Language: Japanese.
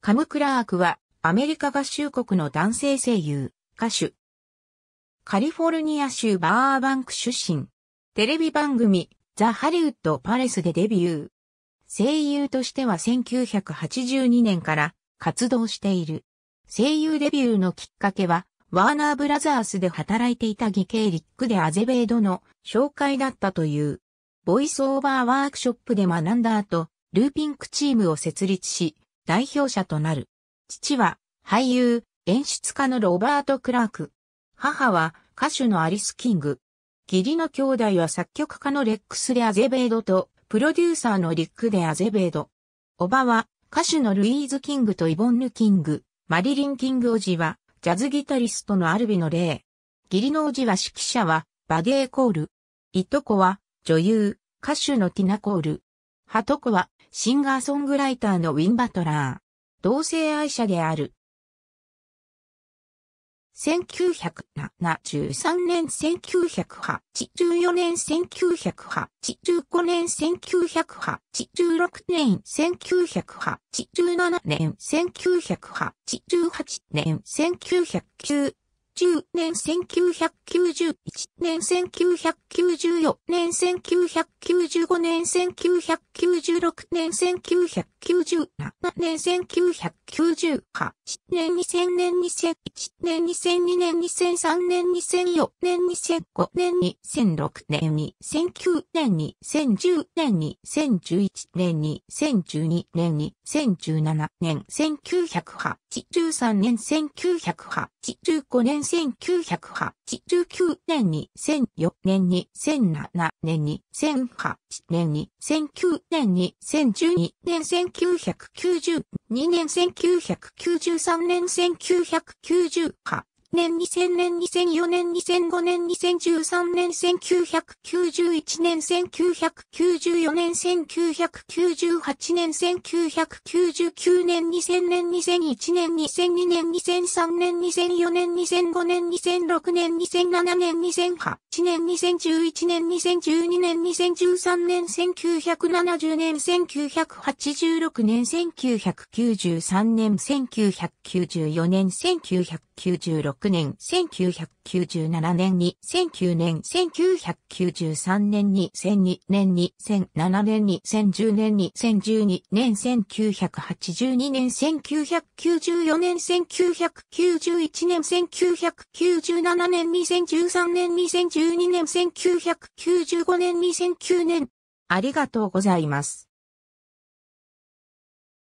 カム・クラークはアメリカ合衆国の男性声優、歌手。カリフォルニア州バーバンク出身。テレビ番組、ザ・ハリウッド・パレスでデビュー。声優としては1982年から活動している。声優デビューのきっかけは、ワーナーブラザースで働いていたギケイリックでアゼベイドの紹介だったという。ボイスオーバーワークショップで学んだ後、ルーピンクチームを設立し、代表者となる。父は俳優、演出家のロバート・クラーク。母は歌手のアリス・キング。義理の兄弟は作曲家のレックス・デ・アゼベードとプロデューサーのリック・デ・アゼベード。おばは歌手のルイーズ・キングとイボンヌ・キング。マリリン・キングおじはジャズギタリストのアルビのレイ。義理のおじは指揮者はバゲー・コール。いとこは女優、歌手のティナ・コール。はとこはシンガーソングライターのウィン・バトラー。同性愛者である。1973年1984年1985年1986年1987年1988年1909 10年1991年1994年1995年1996年1997年1998年2000年2001年2002年2003年2004年2005年2006年2009年2010年2011年2012年2017年1983 0年1985 0年1989 0年にに、2004年に、2007年に、2008年に、2009年に、2012年、1992年、1993年、1998年、2000年、2004年、2005年、2013年、1991年、1994年、1998年、1999年、2000年、2001年、2002年、2003年、2004年、2005年、2006年、2007年、2008 2011年2011年2012年2013年1970年1986年1993年1994年1996年1997年に2009年1993年に2002年に2007年に2010年に2012年1982年1994年1991年1997年2013年2014 1 9 9 2年1995年2009年。ありがとうございます。